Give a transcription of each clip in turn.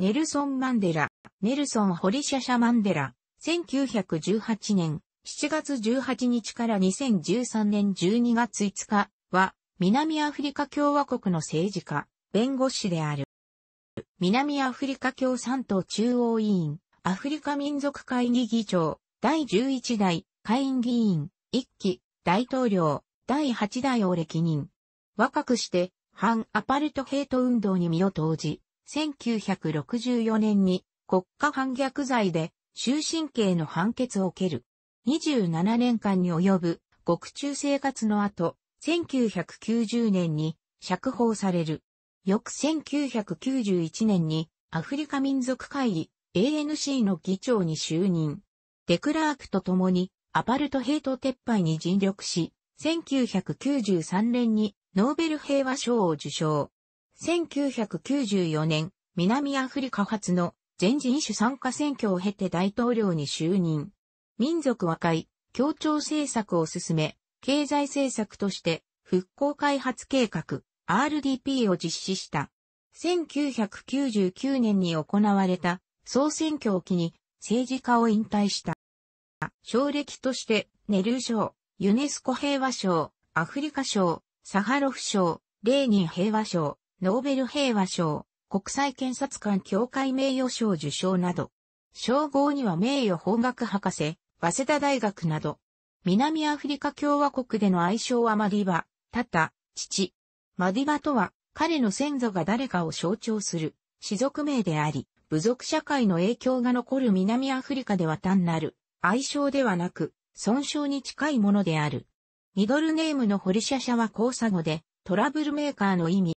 ネルソン・マンデラ、ネルソン・ホリシャシャ・マンデラ、1918年7月18日から2013年12月5日は、南アフリカ共和国の政治家、弁護士である。南アフリカ共産党中央委員、アフリカ民族会議議長、第11代下院議員、1期、大統領、第8代を歴任。若くして、反アパルトヘイト運動に身を投じ、1964年に国家反逆罪で終身刑の判決を受ける。27年間に及ぶ獄中生活の後、1990年に釈放される。翌1991年にアフリカ民族会議 ANC の議長に就任。デクラークと共にアパルトヘイト撤廃に尽力し、1993年にノーベル平和賞を受賞。1994年、南アフリカ発の全人種参加選挙を経て大統領に就任。民族和解、協調政策を進め、経済政策として復興開発計画 RDP を実施した。1999年に行われた総選挙を機に政治家を引退した。省歴としてネルー賞、ユネスコ平和賞、アフリカ賞、サハロフ賞、レーニン平和賞、ノーベル平和賞、国際検察官協会名誉賞受賞など、称号には名誉法学博士、早稲田大学など、南アフリカ共和国での愛称はマディバ、タタ、父。マディバとは、彼の先祖が誰かを象徴する、氏族名であり、部族社会の影響が残る南アフリカでは単なる、愛称ではなく、損傷に近いものである。ミドルネームのホリシャシャは交差語で、トラブルメーカーの意味、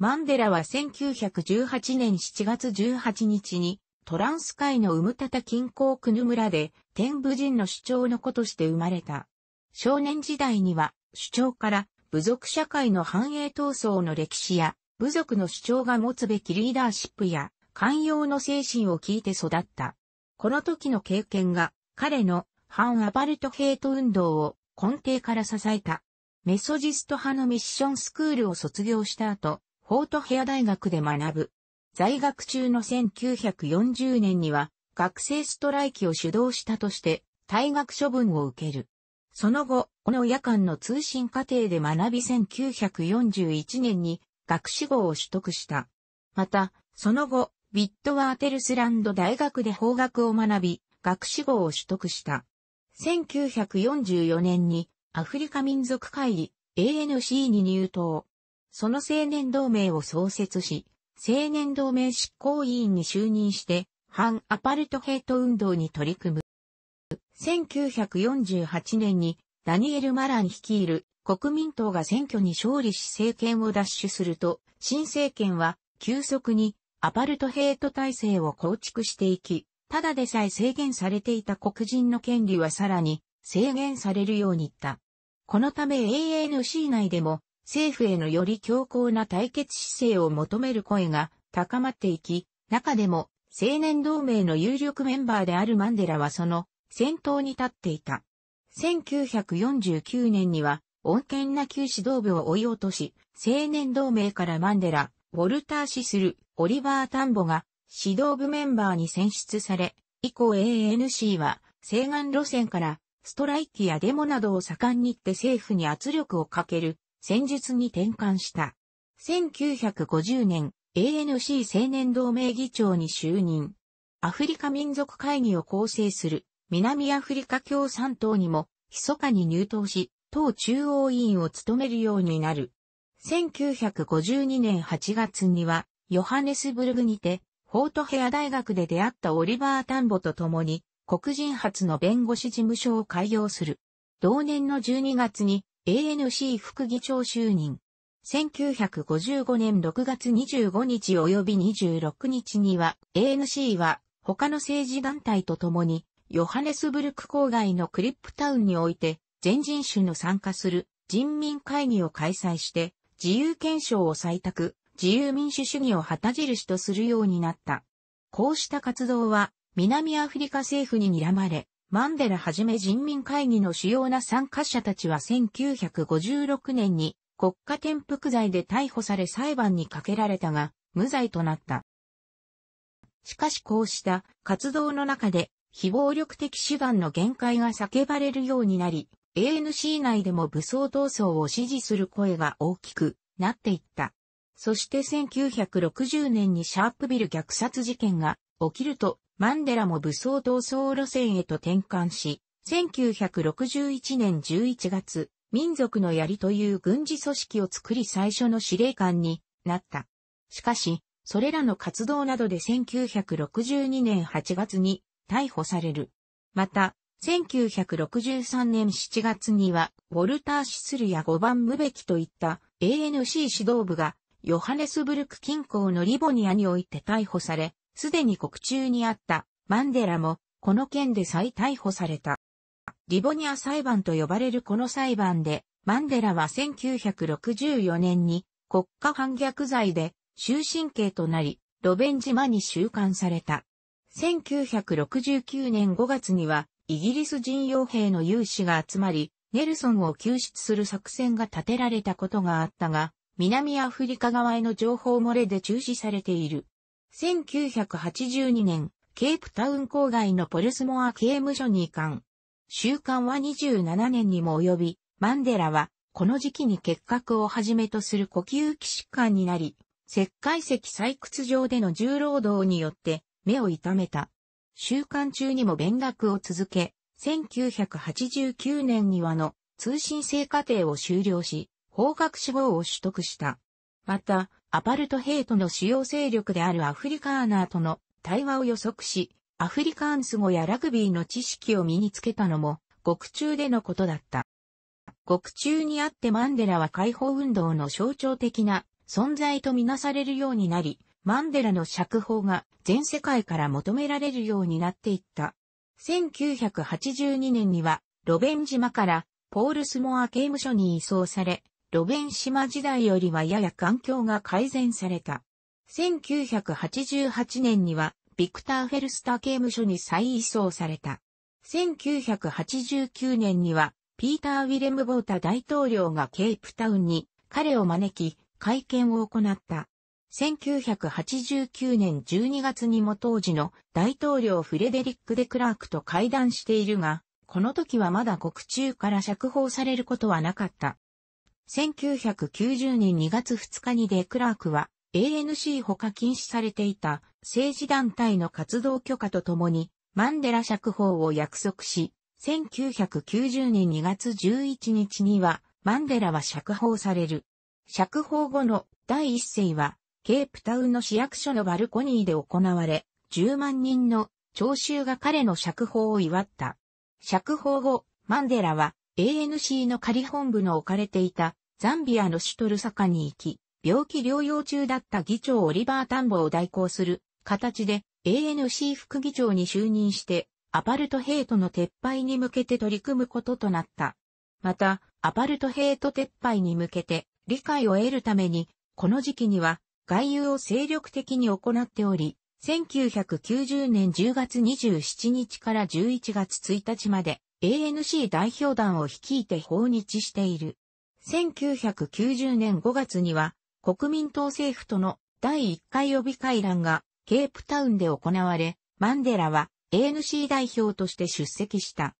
マンデラは1918年7月18日にトランス海のウムタタ近郊クヌ村で天武人の主張の子として生まれた。少年時代には主張から部族社会の繁栄闘争の歴史や部族の主張が持つべきリーダーシップや寛容の精神を聞いて育った。この時の経験が彼の反アパルトヘイト運動を根底から支えた。メソジスト派のミッションスクールを卒業した後、フォートヘア大学で学ぶ。在学中の1940年には学生ストライキを主導したとして退学処分を受ける。その後、この夜間の通信課程で学び1941年に学士号を取得した。また、その後、ビットワーテルスランド大学で法学を学び、学士号を取得した。1944年にアフリカ民族会議 ANC に入党。その青年同盟を創設し、青年同盟執行委員に就任して、反アパルトヘイト運動に取り組む。1948年にダニエル・マラン率いる国民党が選挙に勝利し政権を奪取すると、新政権は急速にアパルトヘイト体制を構築していき、ただでさえ制限されていた黒人の権利はさらに制限されるようにった。このため ANC 内でも政府へのより強硬な対決姿勢を求める声が高まっていき、中でも青年同盟の有力メンバーであるマンデラはその先頭に立っていた。1949年には、穏健な旧指導部を追い落とし、青年同盟からマンデラ、ウォルター・シスル、オリバー・タンボが指導部メンバーに選出され、以降 ANC は西岸路線からストライキやデモなどを盛んにって政府に圧力をかける戦術に転換した。1950年、ANC 青年同盟議長に就任。アフリカ民族会議を構成する南アフリカ共産党にも密かに入党し、党中央委員を務めるようになる。1952年8月には、ヨハネスブルグにて、フォートヘア大学で出会ったオリバー・タンボと共に、黒人初の弁護士事務所を開業する。同年の12月に、ANC 副議長就任。1955年6月25日及び26日には、ANC は他の政治団体と共に、ヨハネスブルク郊外のクリップタウンにおいて、全人種の参加する人民会議を開催して、自由憲章を採択、自由民主主義を旗印とするようになった。こうした活動は、南アフリカ政府に睨まれ、マンデラはじめ人民会議の主要な参加者たちは1956年に国家転覆罪で逮捕され裁判にかけられたが、無罪となった。しかしこうした活動の中で非暴力的手段の限界が叫ばれるようになり、ANC 内でも武装闘争を支持する声が大きくなっていった。そして1960年にシャープビル虐殺事件が起きるとマンデラも武装闘争路線へと転換し、1961年11月、民族の槍という軍事組織を作り最初の司令官になった。しかし、それらの活動などで1962年8月に逮捕される。また、1963年7月には、ウォルター・シスルや5番ムベキといった ANC 指導部が、ヨハネスブルク近郊のリボニアにおいて逮捕され、すでに国中にあったマンデラもこの件で再逮捕された。リボニア裁判と呼ばれるこの裁判で、マンデラは1964年に国家反逆罪で終身刑となり、ロベン島に収監された。1969年5月には、イギリス人傭兵の有志が集まり、ネルソンを救出する作戦が立てられたことがあったが、南アフリカ側への情報漏れで中止されている。1982年、ケープタウン郊外のポルスモア刑務所に移管。収監は27年にも及び、マンデラは、この時期に結核をはじめとする呼吸器疾患になり、石灰石採掘場での重労働によって目を痛めた。収監中にも勉学を続け、1989年にはの通信制課程を修了し、法学志望を取得した。また、アパルトヘイトの主要勢力であるアフリカーナーとの対話を予測し、アフリカーンス語やラグビーの知識を身につけたのも、獄中でのことだった。獄中にあってマンデラは解放運動の象徴的な存在とみなされるようになり、マンデラの釈放が全世界から求められるようになっていった。1982年には、ロベン島からポールスモア刑務所に移送され、ロベン島時代よりはやや環境が改善された。1988年には、ビクター・フェルスター刑務所に再移送された。1989年には、ピーター・ウィレム・ボータ大統領がケープタウンに彼を招き、会見を行った。1989年12月にも当時の大統領フレデリック・デクラークと会談しているが、この時はまだ獄中から釈放されることはなかった。1990年2月2日にデクラークは ANC 他禁止されていた政治団体の活動許可とともにマンデラ釈放を約束し、1990年2月11日にはマンデラは釈放される。釈放後の第一声はケープタウンの市役所のバルコニーで行われ、10万人の聴衆が彼の釈放を祝った。釈放後、マンデラは ANC の仮本部の置かれていたザンビアの首都ルサカに行き、病気療養中だった議長オリバー・タンボを代行する形で ANC 副議長に就任して、アパルトヘイトの撤廃に向けて取り組むこととなった。また、アパルトヘイト撤廃に向けて理解を得るために、この時期には外遊を精力的に行っており、1990年10月27日から11月1日まで ANC 代表団を率いて訪日している。1990年5月には、国民党政府との第1回予備会談がケープタウンで行われ、マンデラは ANC 代表として出席した。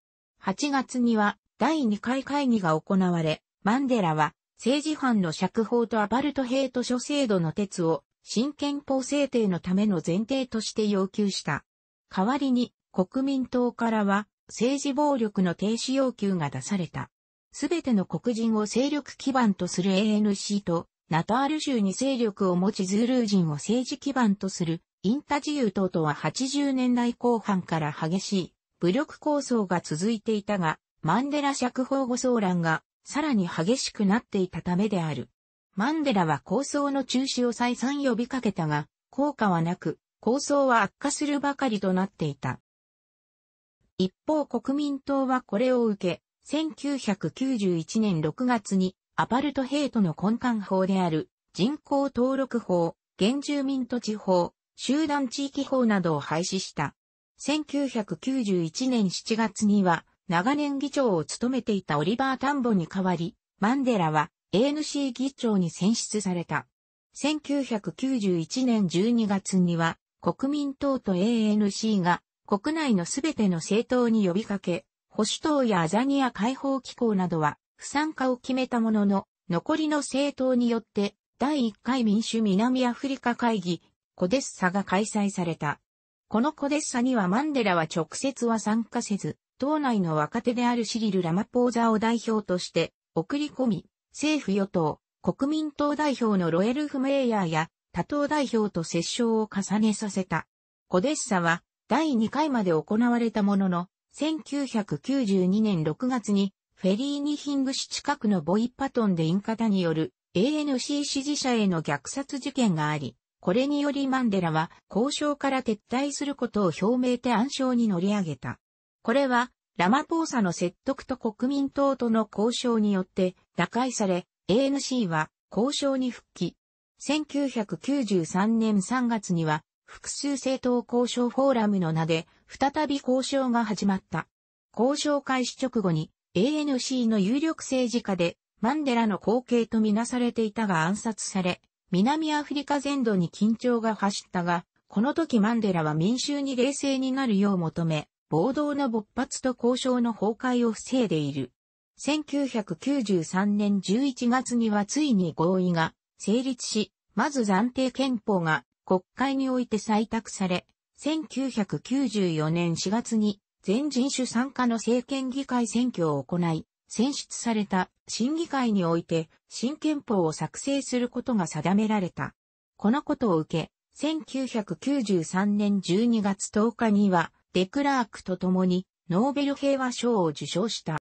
8月には第2回会議が行われ、マンデラは政治犯の釈放とアパルトヘイト諸制度の鉄を新憲法制定のための前提として要求した。代わりに国民党からは政治暴力の停止要求が出された。すべての黒人を勢力基盤とする ANC と、ナタール州に勢力を持ちズールー人を政治基盤とするインタ自由党とは80年代後半から激しい武力抗争が続いていたが、マンデラ釈放後騒乱がさらに激しくなっていたためである。マンデラは抗争の中止を再三呼びかけたが、効果はなく、抗争は悪化するばかりとなっていた。一方国民党はこれを受け、1991年6月にアパルトヘイトの根幹法である人口登録法、原住民土地法、集団地域法などを廃止した。1991年7月には長年議長を務めていたオリバー・タンボに代わり、マンデラは ANC 議長に選出された。1991年12月には国民党と ANC が国内のすべての政党に呼びかけ、保守党やアザニア解放機構などは不参加を決めたものの、残りの政党によって第1回民主南アフリカ会議、コデッサが開催された。このコデッサにはマンデラは直接は参加せず、党内の若手であるシリル・ラマポーザを代表として送り込み、政府与党、国民党代表のロエルフ・メイヤーや他党代表と折衝を重ねさせた。コデッサは第2回まで行われたものの、1992年6月に、フェリーニヒング市近くのボイパトンでインカタによる ANC 支持者への虐殺事件があり、これによりマンデラは交渉から撤退することを表明て暗礁に乗り上げた。これは、ラマポーサの説得と国民党との交渉によって打開され、ANC は交渉に復帰。1993年3月には、複数政党交渉フォーラムの名で、再び交渉が始まった。交渉開始直後に ANC の有力政治家でマンデラの後継とみなされていたが暗殺され、南アフリカ全土に緊張が走ったが、この時マンデラは民衆に冷静になるよう求め、暴動の勃発と交渉の崩壊を防いでいる。1993年11月にはついに合意が成立し、まず暫定憲法が国会において採択され、1994年4月に全人種参加の政権議会選挙を行い、選出された審議会において新憲法を作成することが定められた。このことを受け、1993年12月10日にはデクラークと共にノーベル平和賞を受賞した。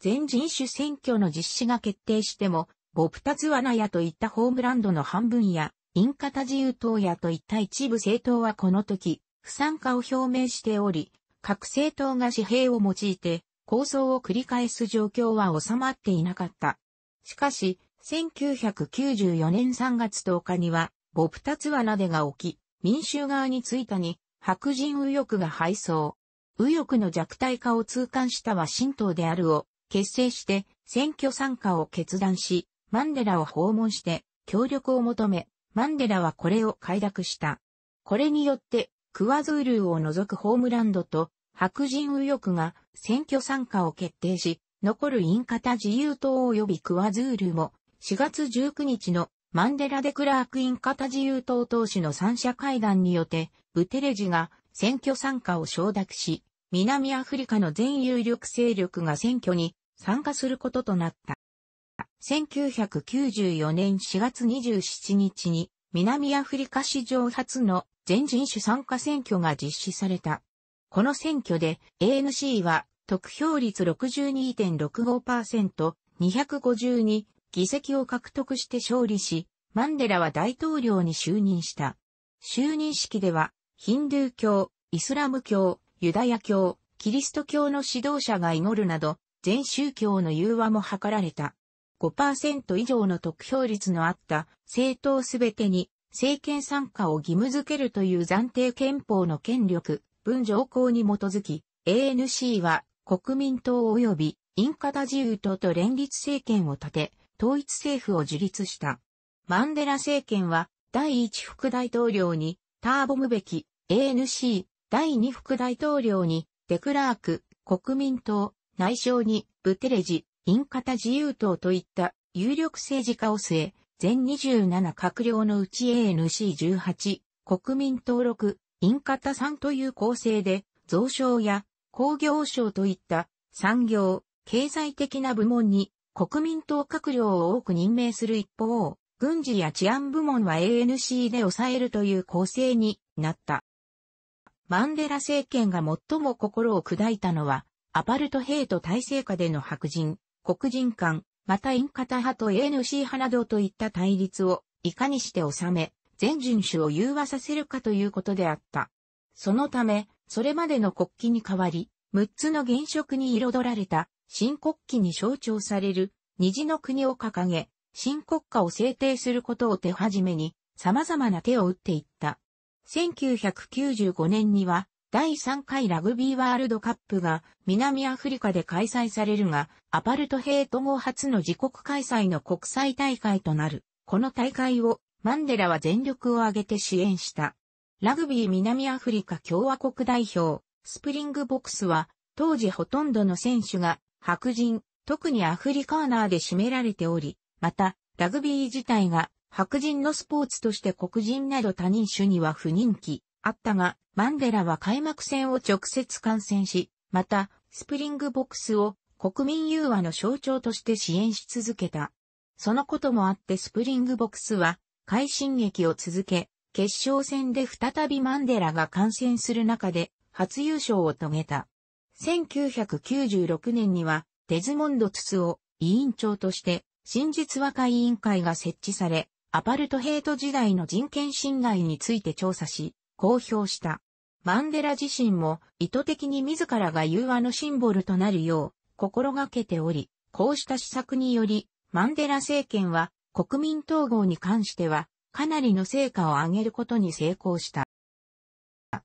全人種選挙の実施が決定しても、ボプタツワナヤといったホームランドの半分やインカタ自由党やといった一部政党はこの時、不参加を表明しており、各政党が紙幣を用いて、構想を繰り返す状況は収まっていなかった。しかし、1994年3月10日には、ボプタツワナデが起き、民衆側についたに、白人右翼が敗走。右翼の弱体化を痛感したワシントであるを結成して選挙参加を決断し、マンデラを訪問して協力を求め、マンデラはこれを快諾した。これによって、クワズールーを除くホームランドと白人右翼が選挙参加を決定し、残るインカタ自由党及びクワズールも4月19日のマンデラ・デ・クラーク・インカタ自由党党首の三者会談によって、ブテレジが選挙参加を承諾し、南アフリカの全有力勢力が選挙に参加することとなった。1994年4月27日に南アフリカ史上初の全人種参加選挙が実施された。この選挙で ANC は得票率62.65%、252議席を獲得して勝利し、マンデラは大統領に就任した。就任式では、ヒンドゥー教、イスラム教、ユダヤ教、キリスト教の指導者が祈るなど、全宗教の融和も図られた。5%以上の得票率のあった政党すべてに政権参加を義務付けるという暫定憲法の権力、分条項に基づき、ANC は国民党及びインカダ自由党と連立政権を立て、統一政府を樹立した。マンデラ政権は第1副大統領にターボムべき ANC、第2副大統領にデクラーク、国民党、内相にブテレジ、インカタ自由党といった有力政治家を据え、全27閣僚のうち ANC18、国民登録、インカタさんという構成で、増省や工業省といった産業、経済的な部門に国民党閣僚を多く任命する一方、軍事や治安部門は ANC で抑えるという構成になった。マンデラ政権が最も心を砕いたのは、アパルトヘイト体制下での白人、黒人間、またインカタ派と ANC 派などといった対立をいかにして収め、全人種を融和させるかということであった。そのため、それまでの国旗に代わり、6つの原色に彩られた新国旗に象徴される虹の国を掲げ、新国家を制定することを手始めに様々な手を打っていった。1995年には第3回ラグビーワールドカップが南アフリカで開催されるが、アパルトヘイト後初の自国開催の国際大会となる。この大会をマンデラは全力を挙げて支援した。ラグビー南アフリカ共和国代表、スプリングボックスは、当時ほとんどの選手が白人、特にアフリカーナーで占められており、また、ラグビー自体が白人のスポーツとして黒人など他人種には不人気、あったが、マンデラは開幕戦を直接観戦し、また、スプリングボックスを国民融和の象徴として支援し続けた。そのこともあってスプリングボックスは、快進撃を続け、決勝戦で再びマンデラが感染する中で、初優勝を遂げた。1996年には、デズモンド・ツツを委員長として、真実和解委員会が設置され、アパルトヘイト時代の人権侵害について調査し、公表した。マンデラ自身も意図的に自らが融和のシンボルとなるよう心がけており、こうした施策により、マンデラ政権は国民統合に関してはかなりの成果を上げることに成功した。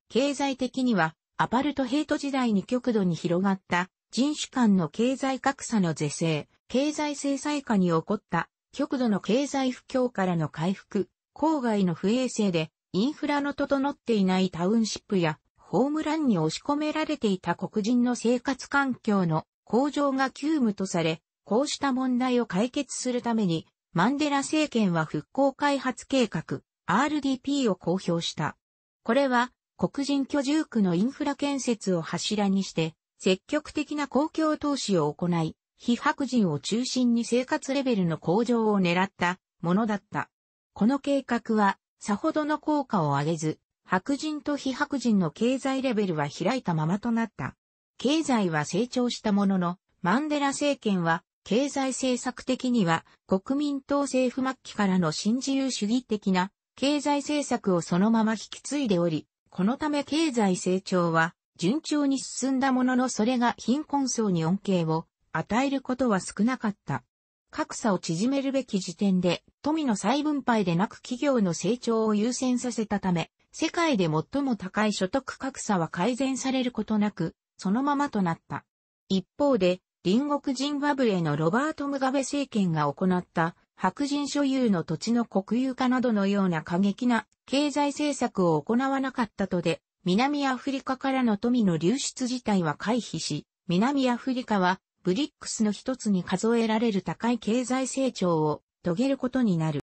経済的にはアパルトヘイト時代に極度に広がった人種間の経済格差の是正、経済制裁下に起こった極度の経済不況からの回復、郊外の不衛生でインフラの整っていないタウンシップや、ホームランに押し込められていた黒人の生活環境の向上が急務とされ、こうした問題を解決するために、マンデラ政権は復興開発計画、RDP を公表した。これは、黒人居住区のインフラ建設を柱にして、積極的な公共投資を行い、非白人を中心に生活レベルの向上を狙ったものだった。この計画はさほどの効果を上げず、白人と非白人の経済レベルは開いたままとなった。経済は成長したものの、マンデラ政権は経済政策的には国民党政府末期からの新自由主義的な経済政策をそのまま引き継いでおり、このため経済成長は順調に進んだもののそれが貧困層に恩恵を与えることは少なかった。格差を縮めるべき時点で、富の再分配でなく企業の成長を優先させたため、世界で最も高い所得格差は改善されることなく、そのままとなった。一方で、隣国ジンバブエのロバート・ムガベ政権が行った白人所有の土地の国有化などのような過激な経済政策を行わなかったとで、南アフリカからの富の流出自体は回避し、南アフリカはブリックスの一つに数えられる高い経済成長を遂げることになる。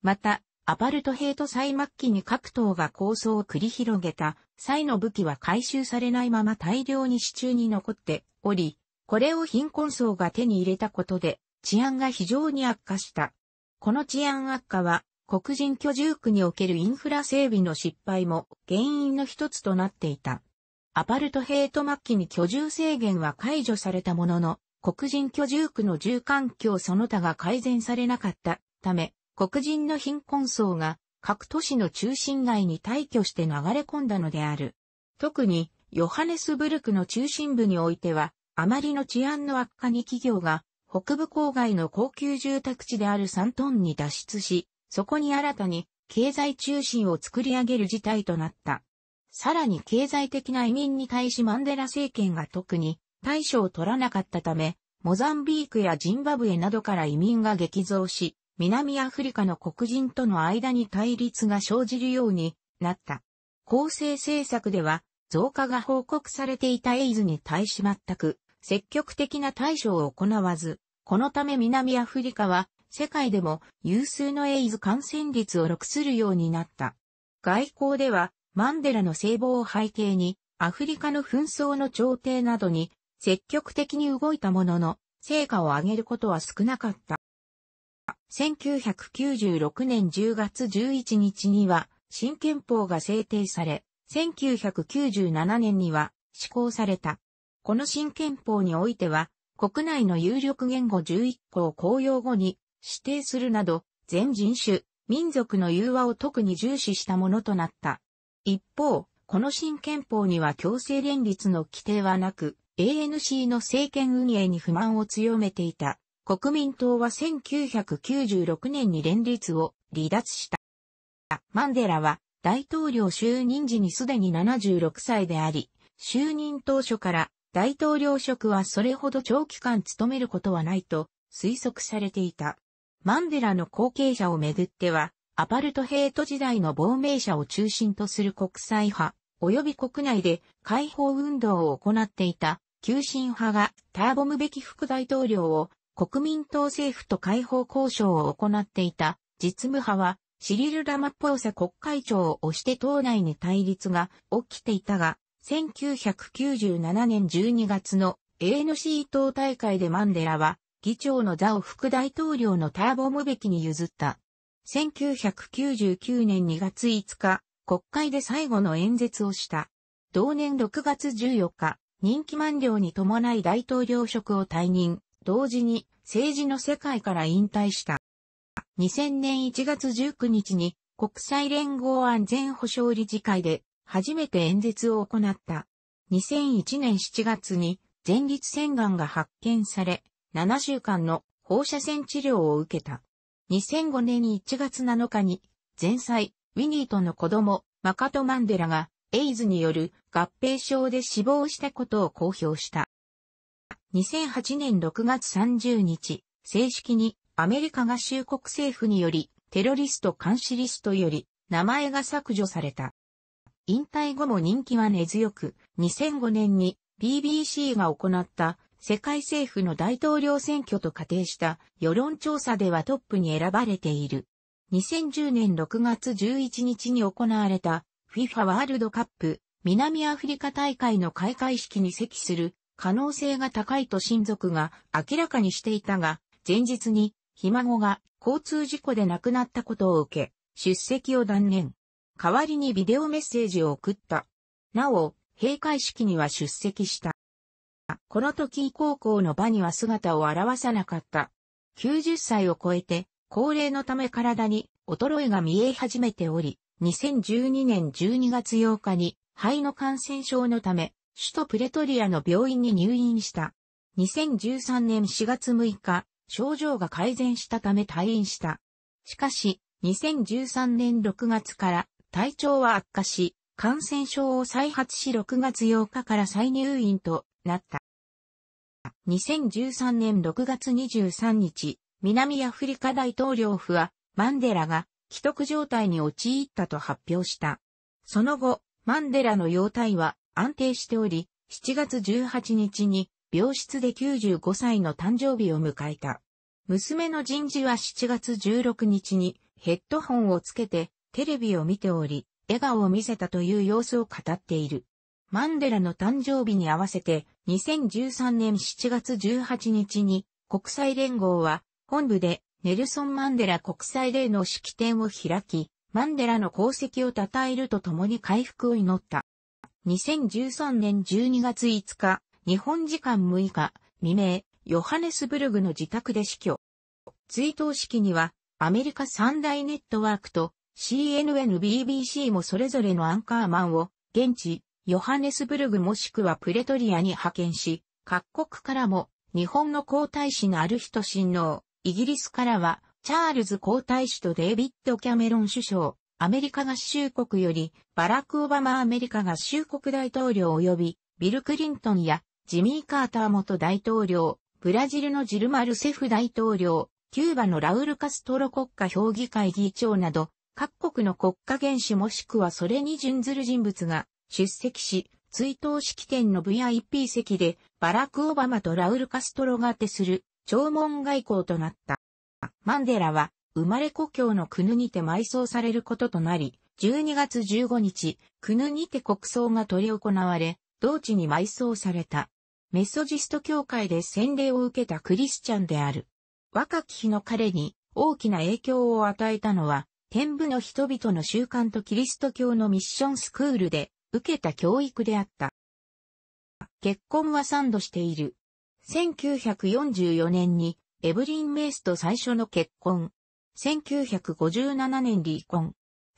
また、アパルトヘイト最末期に各党が構想を繰り広げた際の武器は回収されないまま大量に支柱に残っており、これを貧困層が手に入れたことで治安が非常に悪化した。この治安悪化は黒人居住区におけるインフラ整備の失敗も原因の一つとなっていた。アパルトヘイト末期に居住制限は解除されたものの、黒人居住区の住環境その他が改善されなかったため、黒人の貧困層が各都市の中心街に退去して流れ込んだのである。特に、ヨハネスブルクの中心部においては、あまりの治安の悪化に企業が、北部郊外の高級住宅地であるサントンに脱出し、そこに新たに経済中心を作り上げる事態となった。さらに経済的な移民に対しマンデラ政権が特に対処を取らなかったため、モザンビークやジンバブエなどから移民が激増し、南アフリカの黒人との間に対立が生じるようになった。公正政策では増加が報告されていたエイズに対し全く積極的な対処を行わず、このため南アフリカは世界でも有数のエイズ感染率を録するようになった。外交ではマンデラの聖望を背景に、アフリカの紛争の調停などに積極的に動いたものの、成果を上げることは少なかった。1996年10月11日には新憲法が制定され、1997年には施行された。この新憲法においては、国内の有力言語11個を公用語に指定するなど、全人種、民族の融和を特に重視したものとなった。一方、この新憲法には強制連立の規定はなく、ANC の政権運営に不満を強めていた。国民党は1996年に連立を離脱した。マンデラは大統領就任時にすでに76歳であり、就任当初から大統領職はそれほど長期間務めることはないと推測されていた。マンデラの後継者をめぐっては、アパルトヘイト時代の亡命者を中心とする国際派、及び国内で解放運動を行っていた、急進派がターボムべき副大統領を国民党政府と解放交渉を行っていた、実務派はシリル・ラマッポーサ国会長を推して党内に対立が起きていたが、1997年12月の ANC 党大会でマンデラは議長の座を副大統領のターボムべきに譲った。1999年2月5日、国会で最後の演説をした。同年6月14日、任期満了に伴い大統領職を退任、同時に政治の世界から引退した。2000年1月19日に国際連合安全保障理事会で初めて演説を行った。2001年7月に前立腺がんが発見され、7週間の放射線治療を受けた。2005年1月7日に、前妻、ウィニーとの子供、マカト・マンデラが、エイズによる合併症で死亡したことを公表した。2008年6月30日、正式にアメリカ合衆国政府により、テロリスト監視リストより、名前が削除された。引退後も人気は根強く、2005年に BBC が行った世界政府の大統領選挙と仮定した世論調査ではトップに選ばれている。2010年6月11日に行われた FIFA ワールドカップ南アフリカ大会の開会式に席する可能性が高いと親族が明らかにしていたが、前日にひ孫が交通事故で亡くなったことを受け、出席を断念。代わりにビデオメッセージを送った。なお、閉会式には出席した。この時以降校の場には姿を現さなかった。90歳を超えて、高齢のため体に衰えが見え始めており、2012年12月8日に肺の感染症のため、首都プレトリアの病院に入院した。2013年4月6日、症状が改善したため退院した。しかし、2013年6月から体調は悪化し、感染症を再発し6月8日から再入院となった。2013年6月23日、南アフリカ大統領府は、マンデラが既得状態に陥ったと発表した。その後、マンデラの容態は安定しており、7月18日に病室で95歳の誕生日を迎えた。娘の人事は7月16日にヘッドホンをつけてテレビを見ており、笑顔を見せたという様子を語っている。マンデラの誕生日に合わせて2013年7月18日に国際連合は本部でネルソン・マンデラ国際デーの式典を開き、マンデラの功績を称えるとともに回復を祈った。2013年12月5日、日本時間6日、未明、ヨハネスブルグの自宅で死去。追悼式には、アメリカ三大ネットワークと CNN、BBC もそれぞれのアンカーマンを現地ヨハネスブルグもしくはプレトリアに派遣し、各国からも日本の皇太子のある人親王、イギリスからはチャールズ皇太子とデイビッド・キャメロン首相、アメリカ合衆国よりバラク・オバマアメリカ合衆国大統領及びビル・クリントンやジミー・カーター元大統領、ブラジルのジルマルセフ大統領、キューバのラウル・カストロ国家評議会議長など、各国の国家元首もしくはそれに準ずる人物が出席し、追悼式典の VIP 席でバラク・オバマとラウル・カストロが手する弔問外交となった。マンデラは生まれ故郷のクヌにて埋葬されることとなり、12月15日、クヌにて国葬が取り行われ、同地に埋葬された。メソジスト教会で洗礼を受けたクリスチャンである。若き日の彼に大きな影響を与えたのは、天部の人々の習慣とキリスト教のミッションスクールで受けた教育であった。結婚は3度している。1944年にエブリン・メイスと最初の結婚。1957年離婚。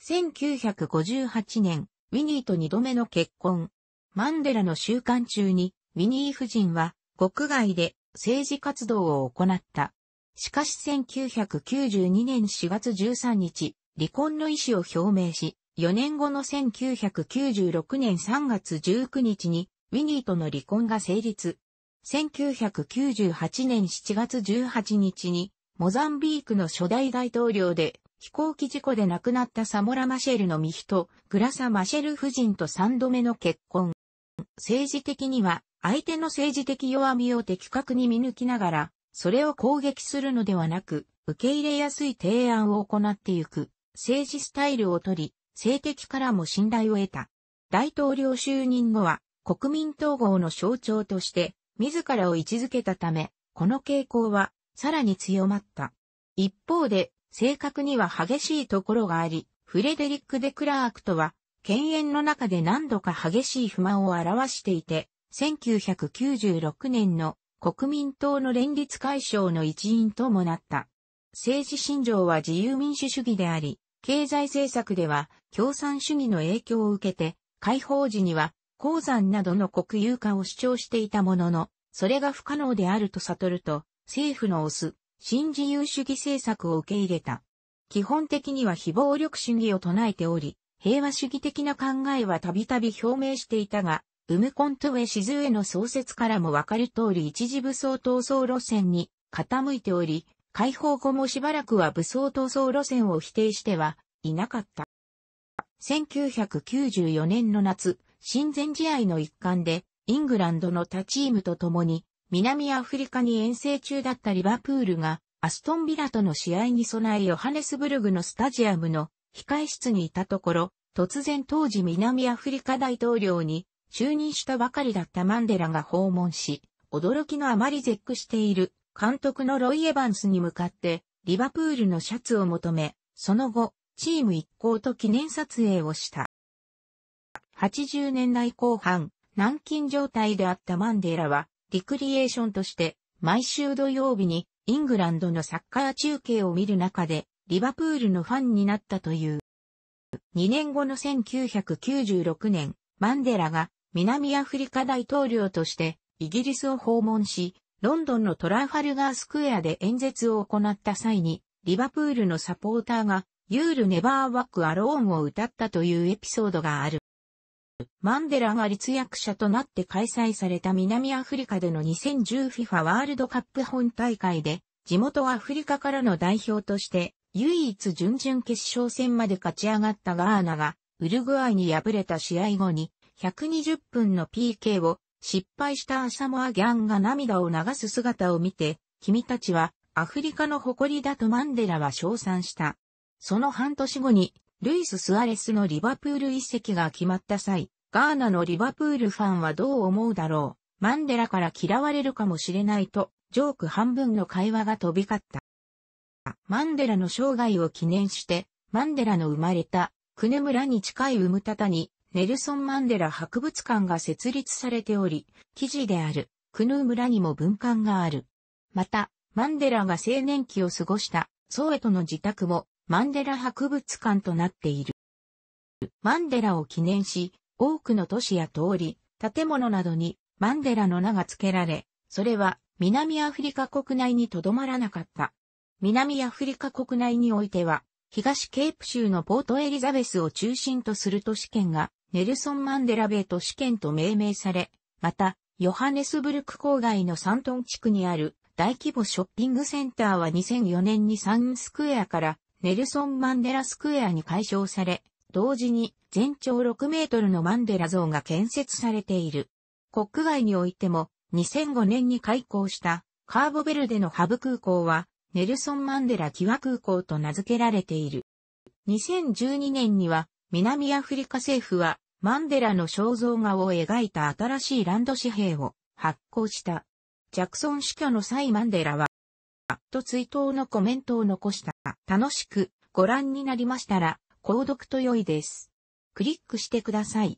1958年、ウィニーと2度目の結婚。マンデラの習慣中に、ウィニー夫人は国外で政治活動を行った。しかし1992年4月13日、離婚の意思を表明し、4年後の1996年3月19日にウィニーとの離婚が成立。1998年7月18日にモザンビークの初代大統領で飛行機事故で亡くなったサモラ・マシェルのヒとグラサ・マシェル夫人と3度目の結婚。政治的には相手の政治的弱みを的確に見抜きながら、それを攻撃するのではなく、受け入れやすい提案を行ってゆく、政治スタイルをとり、政敵からも信頼を得た。大統領就任後は国民統合の象徴として自らを位置づけたため、この傾向はさらに強まった。一方で、正確には激しいところがあり、フレデリック・デ・クラークとは、犬猿の中で何度か激しい不満を表していて、1996年の国民党の連立解消の一員ともなった。政治信条は自由民主主義であり、経済政策では共産主義の影響を受けて、解放時には鉱山などの国有化を主張していたものの、それが不可能であると悟ると、政府の推す新自由主義政策を受け入れた。基本的には非暴力主義を唱えており、平和主義的な考えはたびたび表明していたが、ウムコントウェシズへの創設からもわかる通り一時武装闘争路線に傾いており、解放後もしばらくは武装闘争路線を否定してはいなかった。1994年の夏、親善試合の一環で、イングランドの他チームと共に、南アフリカに遠征中だったリバプールが、アストンビラとの試合に備えヨハネスブルグのスタジアムの控え室にいたところ、突然当時南アフリカ大統領に就任したばかりだったマンデラが訪問し、驚きのあまり絶句している監督のロイ・エヴァンスに向かって、リバプールのシャツを求め、その後、チーム一行と記念撮影をした。80年代後半、軟禁状態であったマンデラは、リクリエーションとして、毎週土曜日に、イングランドのサッカー中継を見る中で、リバプールのファンになったという。2年後の1996年、マンデラが南アフリカ大統領としてイギリスを訪問し、ロンドンのトランファルガースクエアで演説を行った際に、リバプールのサポーターが、ユールネバーワックアローンを歌ったというエピソードがある。マンデラが立役者となって開催された南アフリカでの 2010FIFA ワールドカップ本大会で、地元アフリカからの代表として、唯一準々決勝戦まで勝ち上がったガーナが、ウルグアイに敗れた試合後に、120分の PK を失敗したアサモアギャンが涙を流す姿を見て、君たちはアフリカの誇りだとマンデラは称賛した。その半年後に、ルイス・スアレスのリバプール一席が決まった際、ガーナのリバプールファンはどう思うだろう。マンデラから嫌われるかもしれないと、ジョーク半分の会話が飛び交った。マンデラの生涯を記念して、マンデラの生まれた、クネ村に近いウムタタに、ネルソン・マンデラ博物館が設立されており、記事である、クヌー村にも文館がある。また、マンデラが青年期を過ごした、ソウエトの自宅も、マンデラ博物館となっている。マンデラを記念し、多くの都市や通り、建物などに、マンデラの名が付けられ、それは、南アフリカ国内にとどまらなかった。南アフリカ国内においては、東ケープ州のポートエリザベスを中心とする都市圏がネルソン・マンデラベ都市圏と命名され、また、ヨハネスブルク郊外のサントン地区にある大規模ショッピングセンターは2004年にサンスクエアからネルソン・マンデラスクエアに解消され、同時に全長6メートルのマンデラ像が建設されている。国外においても2005年に開港したカーボベルデのハブ空港はネルソン・マンデラキワ空港と名付けられている。2012年には南アフリカ政府は、マンデラの肖像画を描いた新しいランド紙幣を発行した。ジャクソン死去の際マンデラは、と追悼のコメントを残した。楽しくご覧になりましたら、購読と良いです。クリックしてください。